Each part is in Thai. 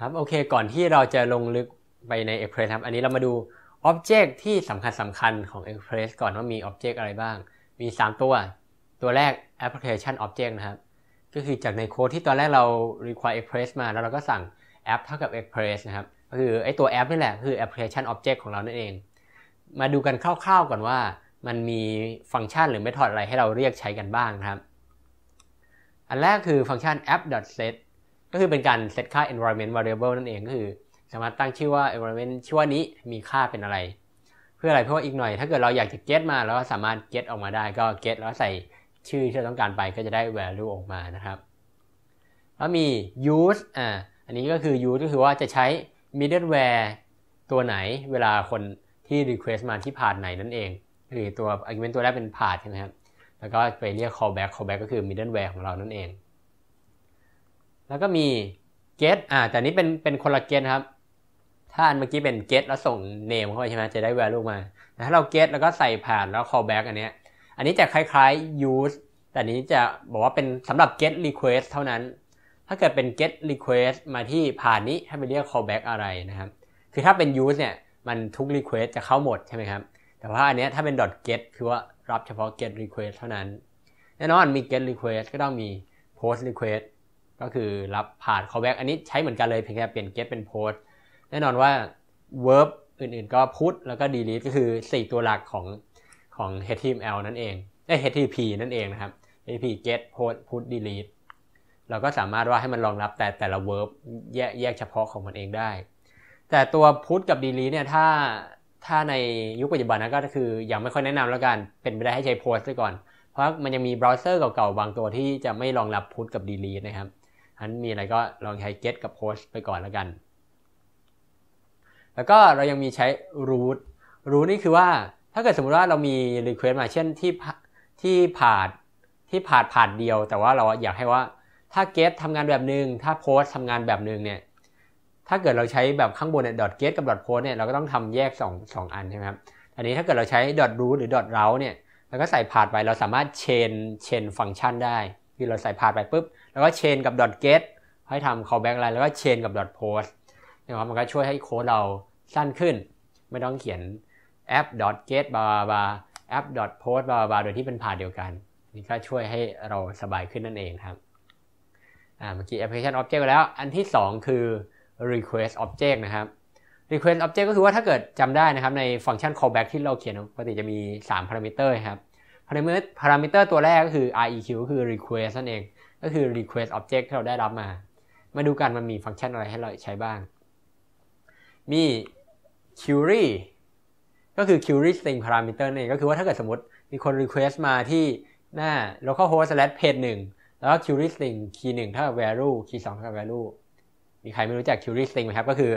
ครับโอเค ก่อนที่เราจะลงลึกไปใน Express ครับ อันนี้เรามาดูบ b จกต์ที่สำคัญสำคัญของ Express ก่อนว่ามีบ b จกต์อะไรบ้าง มี 3 ตัว ตัวแรก Application Object นะครับ ก็คือจากในโค้ดที่ตอนแรกเรา require Express มาแล้วเราก็สั่ง App เท่ากับ Express นะครับ ก็คือไอตัวแอปนี่แหละ คือ Application Object ของเรานั่นเอง มาดูกันคร่าวๆก่อนว่ามันมีฟังก์ชันหรือ method อะไรให้เราเรียกใช้กันบ้างครับ อันแรกคือฟังก์ชัน app.set ก็คือเป็นการเซตค่า environment variable นั่นเอง ก็คือสามารถตั้งชื่อว่า environment ชื่อว่านี้มีค่าเป็นอะไร เพื่ออะไรเพื่ออีกหน่อยถ้าเกิดเราอยากจะ get มา แล้วสามารถ get ออกมาได้ก็ get แล้วใส่ชื่อที่เราต้องการไปก็จะได้ value ออกมานะครับ แล้วมี use อ่าอันนี้ก็คือ use ก็คือว่าจะใช้ middleware ตัวไหนเวลาคนที่ request มาที่ p a t h ไหนนั่นเองหรือตัว argument ตัวแรกเป็น p a t h ใช่ไหมครับแล้วก็ไปเรียก callback callback ก็คือ middleware ของเรานั่นเองแล้วก็มี get อ่า แต่นี้เป็นเป็นคนละ get ครับ ถ้าอันเมื่อกี้เป็น get แล้วส่ง name เข้าไปใช่ไหมจะได้ value มาถ้าเรา get แล้วก็ใส่ผ่านแล้ว callback อันเนี้ย อันนี้จะคล้าย ๆ use แต่นี้จะบอกว่าเป็นสำหรับ get request เท่านั้น ถ้าเกิดเป็น get request มาที่ผ่านนี้ให้ไปเรียก callback อะไรนะครับ คือถ้าเป็น use เนี่ย มันทุก request จะเข้าหมดใช่ไหมครับ แต่ว่าอันเนี้ยถ้าเป็น dot get คือว่ารับเฉพาะ get request เท่านั้น แน่นอนมี get request ก็ต้องมี post request ก็คือรับผ่าน callback อันนี้ใช้เหมือนกันเลยเพียงแค่เปลี่ยน get เป็น post แน่นอนว่า verb อื่นๆ ก็ put แล้วก็ delete ก็คือ 4 ตัวหลักของของ HTML นั่นเองไอ้ HTTP นั่นเองนะครับ HTTP get post put delete เราก็สามารถว่าให้มันรองรับแต่แต่ละ verb แยกแยกเฉพาะของมันเองได้ แต่ตัว put กับ delete เนี่ย ถ้าถ้าในยุคปัจจุบันนะก็คือยังไม่ค่อยแนะนำแล้วกันเป็นไปได้ให้ใช้ post ซะก่อน เพราะมันยังมีเบราว์เซอร์เก่าๆบางตัวที่จะไม่รองรับ put กับ delete นะครับอันมีอะไรก็ลองใช้ get กับ post ไปก่อนแล้วกัน แล้วก็เรายังมีใช้ root root นี่คือว่าถ้าเกิดสมมติว่าเรามี request มาเช่นที่ที่ผ่านที่ผ่านผ่านเดียว แต่ว่าเราอยากให้ว่าถ้า get ทำงานแบบหนึง่งถ้า post ทำงานแบบหนึ่งเนี่ยถ้าเกิดเราใช้แบบข้างบนเนี่ย dot get กับ dot post เนี่ยเราก็ต้องทำแยก2 2อันใช่ไหมครับ อันนี้ถ้าเกิดเราใช้ dot root หรือ dot route เนี่ยแล้วก็ใส่ผ่านไปเราสามารถ chain chain function ได้ือเราใส่ผ่านไปปุ๊บ แล้วก็เชนกับดอท get ให้ทำ callback อะไรแล้วก็เชนกับดอท post นะครับมันก็ช่วยให้โค้ดเราสั้นขึ้น ไม่ต้องเขียน app ดอท get บาบา app dot post บาบาโดยที่เป็นผ่านเดียวกัน นี่ก็ช่วยให้เราสบายขึ้นนั่นเองครับอ่าเมื่อกี้ application object แล้วอันที่ 2 คือ request object นะครับ request object ก็คือว่าถ้าเกิดจำได้นะครับในฟังก์ชัน callback ที่เราเขียนปกติจะมี 3พารามิเตอร์ครับพารามิเตอร์พารามิเตอร์ตัวแรกก็คือ req ก็คือ request นั่นเอง ก็คือ request object ที่เราได้รับมา มาดูกันมันมีฟังก์ชันอะไรให้เราใช้บ้าง มี query ก็คือ query string parameter นั่นเอง ก็คือว่าถ้าเกิดสมมติมีคน request มาที่หน้า localhost slash page 1 แล้วก็ query string key 1เท่ากับ value key 2เท่ากับ value มีใครไม่รู้จัก query string ไหมครับ ก็คือ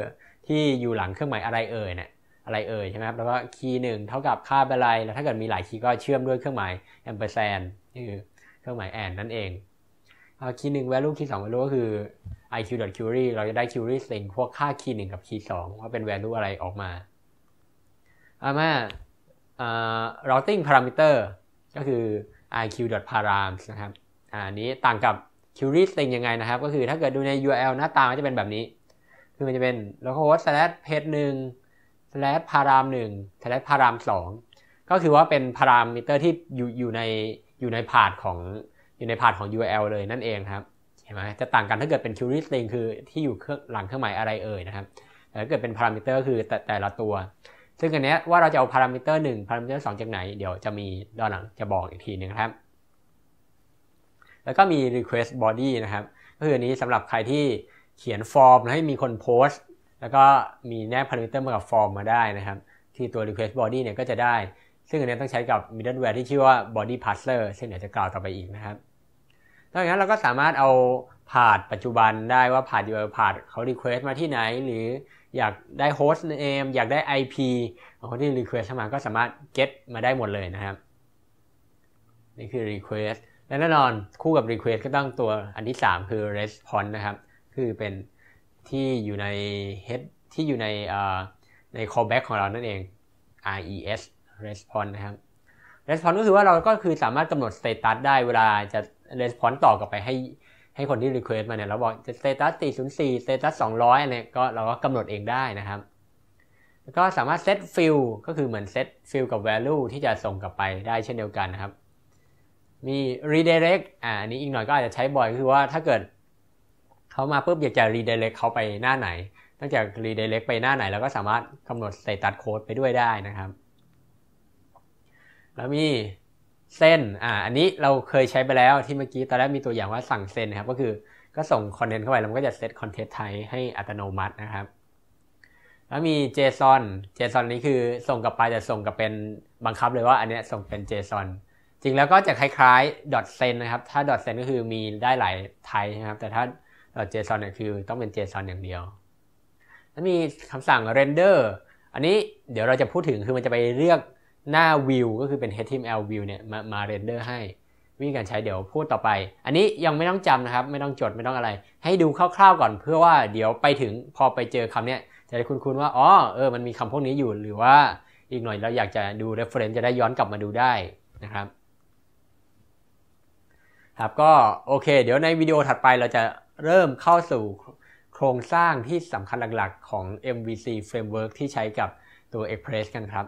ที่อยู่หลังเครื่องหมายอะไรเอ่ยเนะี่ยอะไรเอ่ยใช่ไหมครับแล้วก็คีย์หนึ่งเท่ากับค่าเป็นอะไร แล้วถ้าเกิดมีหลายคีย์ก็เชื่อมด้วยเครื่องหมายแอมเปอร์แซนคือเครื่องหมายแอนนั่นเองคีย์หนึ่ง value คีย์สอง value ก็คือ iq.query เราจะได้ query string พวกค่าคีย์หนึ่งกับคีย์สองว่าเป็น value อะไรออกมาเอามา routing parameter ก็คือ iq.params นะครับอันนี้ต่างกับ query string ยังไงนะครับ ก็คือถ้าเกิดดูใน url หน้าตามันจะเป็นแบบนี้ คือมันจะเป็น localhost slash page หนึ่งและพาราม a m หนึ่งา l a s h p a r สองก็คือว่าเป็นพารามมิเตอร์ที่อยู่อยู่ในอยู่ในพาดของอยู่ในพาดของ URL เลยนั่นเองครับเห็นไหมจะต่างกันถ้าเกิดเป็น query string คือที่อยู่เครื่องหลังเครื่องหมายอะไรเอ่ยนะครับแต่ถ้าเกิดเป็นพารามิเตอร์ก็คือแต่แต่ละตัว ซึ่งอันนี้ว่าเราจะเอาพารามิเตอร์หนึ่งพารามิเตอร์สองจากไหน เดี๋ยวจะมีด้านหลังจะบอกอีกทีนึงครับ แล้วก็มี request body นะครับ ก็คืออันนี้สำหรับใครที่เขียนฟอร์มให้มีคนโพสตแล้วก็มีแนบพารามิเตอร์มากับฟอร์มมาได้นะครับ ที่ตัว request body เนี่ยก็จะได้ ซึ่งอันนี้ต้องใช้กับ middleware ที่ชื่อว่า body parser ซึ่งเดี๋ยวจะกล่าวต่อไปอีกนะครับนอกจากนั้นเราก็สามารถเอาผ่านปัจจุบันได้ว่าผ่านอด u r ผ่านเขา request มาที่ไหน หรืออยากได้ host name อยากได้ IP ของคนที่ request มาก็สามารถ get มาได้หมดเลยนะครับนี่คือ request และแน่นอนคู่กับ request ก็ต้องตัวอันที่ 3 คือ response นะครับ คือเป็นที่อยู่ใน head ที่อยู่ในใน callback ของเรานั่นเอง res response นะครับ response ก็คือว่าเราก็คือสามารถกำหนด status ได้เวลาจะ response ต่อกลับไปให้ให้คนที่ request มาเนี่ยเราบอกจะ status 404 status 200อันนี้ก็เราก็กำหนดเองได้นะครับ แล้วก็สามารถ set field ก็คือเหมือน set field กับ value ที่จะส่งกลับไปได้เช่นเดียวกันนะครับ มี redirect อ่าอันนี้อีกหน่อยก็อาจจะใช้บ่อยคือว่าถ้าเกิดเขามาปุ๊บอยากจะ redirect เขาไปหน้าไหน ตั้งจาก redirect ไปหน้าไหนเราก็สามารถกำหนด status code ไปด้วยได้นะครับ แล้วมีเส้นอ่าอันนี้เราเคยใช้ไปแล้วที่เมื่อกี้ตอนแรกมีตัวอย่างว่าสั่งเส้นนะครับก็คือก็ส่งคอนเทนต์เข้าไปแล้วมันก็จะเซตคอนเทนต์ไทยให้อัตโนมัตินะครับ แล้วมี JSON JSON นี้คือส่งกลับไปจะส่งกับเป็นบังคับเลยว่าอันนี้ส่งเป็น JSON จริงแล้วก็จะคล้ายๆ .sen นะครับถ้า .sen ก็คือมีได้หลายไทยนะครับ แต่ถ้าเจสันเนี่ยคือต้องเป็นเจสันอย่างเดียว แล้วมีคำสั่ง render อันนี้เดี๋ยวเราจะพูดถึงคือมันจะไปเรียกหน้าวิวก็คือเป็น HTML view เนี่ยมามา render ให้ วิธีการใช้เดี๋ยวพูดต่อไป อันนี้ยังไม่ต้องจำนะครับ ไม่ต้องจดไม่ต้องอะไร ให้ดูคร่าวๆก่อนเพื่อว่าเดี๋ยวไปถึงพอไปเจอคำเนี้ย จะได้คุ้นๆ ว่า อ๋อเออมันมีคำพวกนี้อยู่ หรือว่าอีกหน่อยเราอยากจะดู reference จะได้ย้อนกลับมาดูได้นะครับครับก็โอเค เดี๋ยวในวิดีโอถัดไปเราจะเริ่มเข้าสู่โครงสร้างที่สำคัญหลักๆของ MVC Framework ที่ใช้กับตัว Express กันครับ